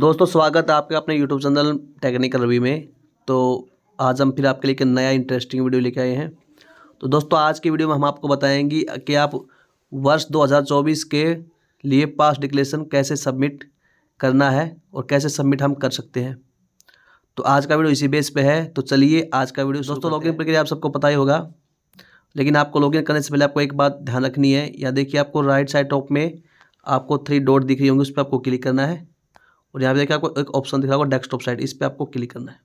दोस्तों स्वागत है आपके अपने यूट्यूब चैनल टेक्निकल रवि में तो आज हम फिर आपके लिए एक नया इंटरेस्टिंग वीडियो लेके आए हैं तो दोस्तों आज की वीडियो में हम आपको बताएंगे कि आप वर्ष 2024 के लिए पास डिक्लेरेशन कैसे सबमिट करना है और कैसे सबमिट हम कर सकते हैं तो आज का वीडियो इसी बेस पे है तो चलिए आज का वीडियो दोस्तों लॉगिन प्रक्रिया आप सबको पता ही होगा लेकिन आपको लॉगिन करने से पहले आपको एक बात ध्यान रखनी है या देखिए आपको राइट साइड टॉप में आपको थ्री डॉट दिख रही होंगी उस पर आपको क्लिक करना है और यहाँ पे देखिए आपको एक ऑप्शन दिख रहा होगा डेस्कटॉप साइट इस पर आपको क्लिक करना है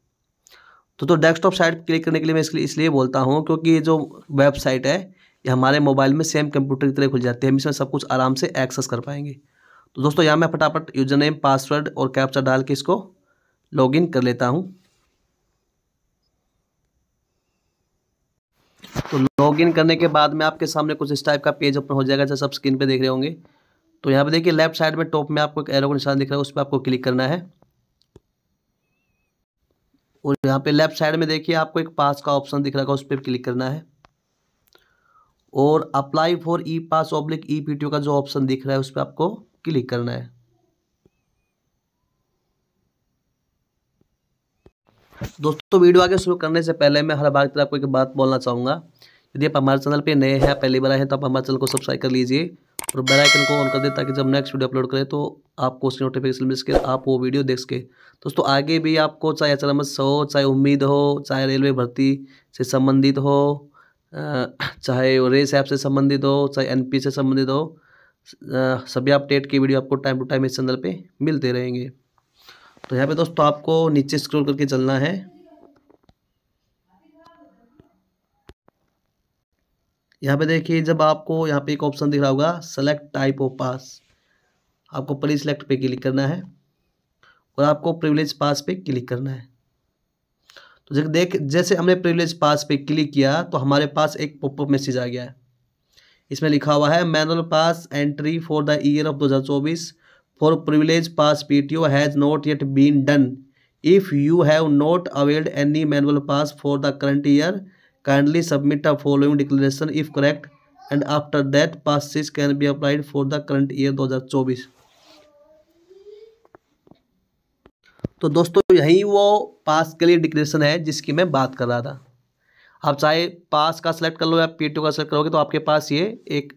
तो तो डेस्कटॉप साइट क्लिक करने के लिए मैं इसलिए इसलिए बोलता हूँ क्योंकि ये जो वेबसाइट है ये हमारे मोबाइल में सेम कंप्यूटर की तरह खुल जाती है हम इसमें सब कुछ आराम से एक्सेस कर पाएंगे तो दोस्तों यहाँ मैं फटाफट यूजर नेम पासवर्ड और कैप्चा डाल के इसको लॉगिन कर लेता हूँ तो लॉगिन करने के बाद में आपके सामने कुछ इस टाइप का पेज ओपन हो जाएगा जैसे आप स्क्रीन पे देख रहे होंगे तो यहाँ पे देखिए लेफ्ट साइड में टॉप में आपको एक एरो का निशान दिख रहा है उस पर आपको क्लिक करना है और यहाँ पे लेफ्ट साइड में देखिए आपको एक पास का ऑप्शन दिख रहा है उस पर क्लिक करना है और apply for E pass oblique E P का जो ऑप्शन दिख रहा है उस पर आपको क्लिक करना है दोस्तों वीडियो आगे शुरू करने से पहले मैं हर बार तरह आपको एक बात बोलना चाहूंगा यदि आप हमारे चैनल पे नए हैं पहली बार आए हैं तो आप हमारे चैनल को सब्सक्राइब कर लीजिए और बेल आइकन को ऑन कर दें ताकि जब नेक्स्ट वीडियो अपलोड करें तो आपको उसकी नोटिफिकेशन मिल सके आप वो वीडियो देख सके दोस्तों आगे भी आपको चाहे एच हो चाहे उम्मीद हो चाहे रेलवे भर्ती से संबंधित हो चाहे रेस ऐप से संबंधित हो चाहे एन से संबंधित हो सभी अपडेट की वीडियो आपको टाइम टू टाइम इस चैनल पर मिलते रहेंगे तो यहाँ पे दोस्तों आपको नीचे स्क्रॉल करके चलना है यहाँ पे देखिए जब आपको यहाँ पे एक ऑप्शन दिख रहा होगा सेलेक्ट टाइप ऑफ पास आपको प्री सेलेक्ट पे क्लिक करना है और आपको प्रिविलेज पास पे क्लिक करना है तो जब देख जैसे हमने प्रिविलेज पास पे क्लिक किया तो हमारे पास एक पोप मैसेज आ गया है इसमें लिखा हुआ है manual pass entry for the year of दो हज़ार चौबीस for privilege pass P T O has not yet been done if you have not availed any manual pass for the current year kindly submit the following declaration if correct and after that passes can be applied for the current year 2024 तो दोस्तों यही वो पास के लिए declaration है जिसकी मैं बात कर रहा था आप चाहे पास का सिलेक्ट कर लो या पी का सिलेक्ट करोगे तो आपके पास ये एक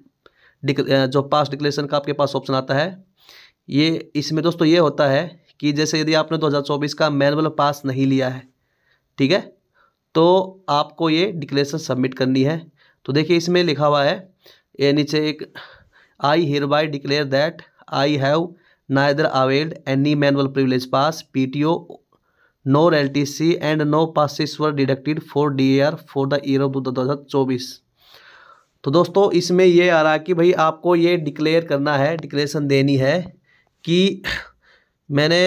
जो पास डिक्लेरेशन का आपके पास ऑप्शन आता है ये इसमें दोस्तों ये होता है कि जैसे यदि आपने 2024 का मैनुअल पास नहीं लिया है ठीक है तो आपको ये डिक्लेरेशन सबमिट करनी है तो देखिए इसमें लिखा हुआ है ये नीचे एक I hereby declare that I have neither availed any manual privilege pass P T O nor L T C and no passes were deducted for D R for the year of दो हज़ार चौबीस तो दोस्तों इसमें ये आ रहा है कि भाई आपको ये डिक्लेयर करना है डिक्लेरेशन देनी है कि मैंने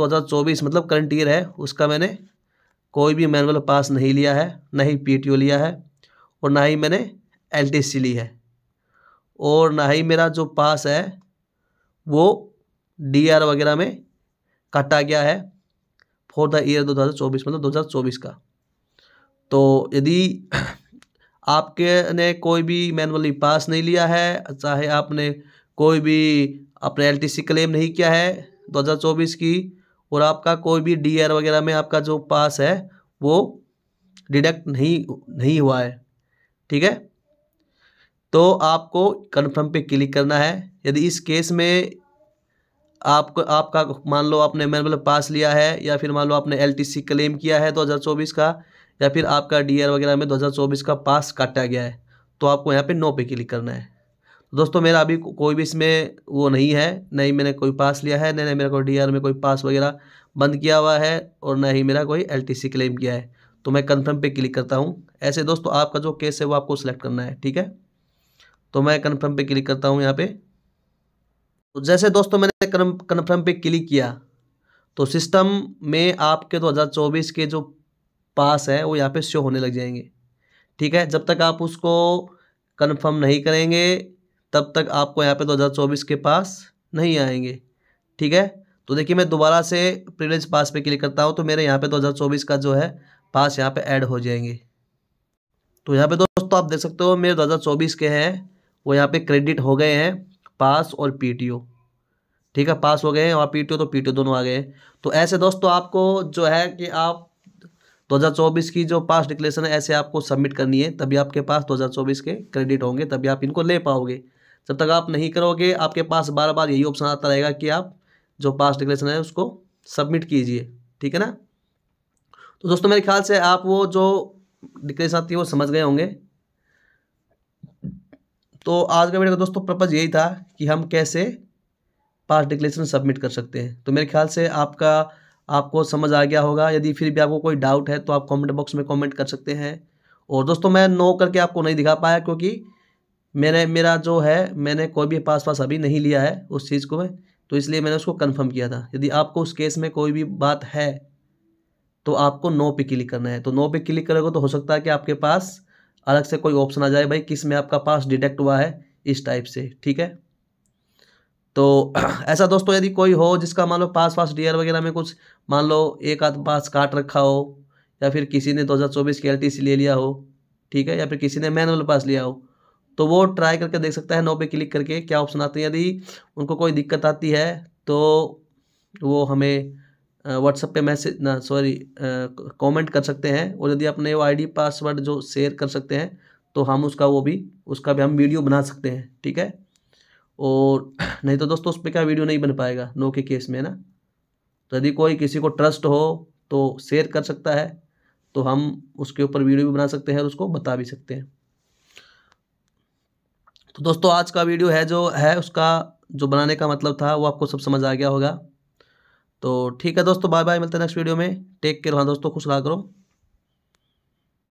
2024 मतलब करंट ईयर है उसका मैंने कोई भी मैनुअल पास नहीं लिया है ना ही पी लिया है और ना ही मैंने एल ली है और ना ही मेरा जो पास है वो डी आर वगैरह में काटा गया है फॉर द ईयर 2024 मतलब 2024 का तो यदि आपके ने कोई भी मैनुअली पास नहीं लिया है चाहे आपने कोई भी अपने एलटीसी क्लेम नहीं किया है 2024 की और आपका कोई भी डी आर वगैरह में आपका जो पास है वो डिडक्ट नहीं नहीं हुआ है ठीक है तो आपको कन्फर्म पे क्लिक करना है यदि इस केस में आपको आपका मान लो आपने मैनुअल मतलब पास लिया है या फिर मान लो आपने एलटीसी क्लेम किया है 2024 का या फिर आपका डीआर वगैरह में 2024 का पास काटा गया है तो आपको यहाँ पे नो पे क्लिक करना है दोस्तों मेरा अभी कोई भी इसमें वो नहीं है नहीं मैंने कोई पास लिया है नहीं मेरा कोई डीआर में कोई पास वगैरह बंद किया हुआ है और ना ही मेरा कोई एलटीसी क्लेम किया है तो मैं कन्फर्म पे क्लिक करता हूँ ऐसे दोस्तों आपका जो केस है वो आपको सिलेक्ट करना है ठीक है तो मैं कन्फर्म पे क्लिक करता हूँ यहाँ पे तो जैसे दोस्तों मैंने कन्फर्म पे क्लिक किया तो सिस्टम में आपके 2024 के जो पास है वो यहाँ पे शो होने लग जाएंगे ठीक है जब तक आप उसको कन्फर्म नहीं करेंगे तब तक आपको यहाँ पे 2024 के पास नहीं आएंगे ठीक है तो देखिए मैं दोबारा से प्रिविलेज पास पे क्लिक करता हूँ तो मेरे यहाँ पे 2024 का जो है पास यहाँ पे ऐड हो जाएंगे तो यहाँ पे दोस्तों आप देख सकते हो मेरे 2024 के हैं वो यहाँ पे क्रेडिट हो गए हैं पास और पी ठीक है पास हो गए हैं और पी तो पी दोनों आ गए हैं तो ऐसे दोस्तों आपको जो है कि आप 2024 की जो पास डिक्लेरेशन है ऐसे आपको सबमिट करनी है तभी आपके पास 2024 के क्रेडिट होंगे तभी आप इनको ले पाओगे जब तक आप नहीं करोगे आपके पास बार बार यही ऑप्शन आता रहेगा कि आप जो पास डिक्लेरेशन है उसको सबमिट कीजिए ठीक है ना तो दोस्तों मेरे ख्याल से आप वो जो डिक्लेरेशन आती है वो समझ गए होंगे तो आज का वीडियो का दोस्तों पर्पज़ यही था कि हम कैसे पास डिक्लेरेशन सबमिट कर सकते हैं तो मेरे ख्याल से आपका आपको समझ आ गया होगा यदि फिर भी आपको कोई डाउट है तो आप कमेंट बॉक्स में कमेंट कर सकते हैं और दोस्तों मैं नो करके आपको नहीं दिखा पाया क्योंकि मैंने मेरा जो है मैंने कोई भी पास पास अभी नहीं लिया है उस चीज़ को मैं तो इसलिए मैंने उसको कंफर्म किया था यदि आपको उस केस में कोई भी बात है तो आपको नो पे क्लिक करना है तो नो पे क्लिक करोगे तो हो सकता है कि आपके पास अलग से कोई ऑप्शन आ जाए भाई किस में आपका पास डिटेक्ट हुआ है इस टाइप से ठीक है तो ऐसा दोस्तों यदि कोई हो जिसका मान लो पास पास डी वगैरह में कुछ मान लो एक आध पास काट रखा हो या फिर किसी ने 2024 की एल ले लिया हो ठीक है या फिर किसी ने मैनुअल पास लिया हो तो वो ट्राई करके देख सकता है नो पे क्लिक करके क्या ऑप्शन आते हैं यदि उनको कोई दिक्कत आती है तो वो हमें व्हाट्सएप पे मैसेज ना सॉरी कमेंट कर सकते हैं और यदि अपने वो आईडी पासवर्ड जो शेयर कर सकते हैं तो हम उसका वो भी उसका भी हम वीडियो बना सकते हैं ठीक है और नहीं तो दोस्तों उस पर क्या वीडियो नहीं बन पाएगा नो के केस में ना तो यदि कोई किसी को ट्रस्ट हो तो शेयर कर सकता है तो हम उसके ऊपर वीडियो भी बना सकते हैं और उसको बता भी सकते हैं तो दोस्तों आज का वीडियो है जो है उसका जो बनाने का मतलब था वो आपको सब समझ आ गया होगा तो ठीक है दोस्तों बाय बाय मिलते हैं नेक्स्ट वीडियो में टेक केयर हाँ दोस्तों खुश रहा करो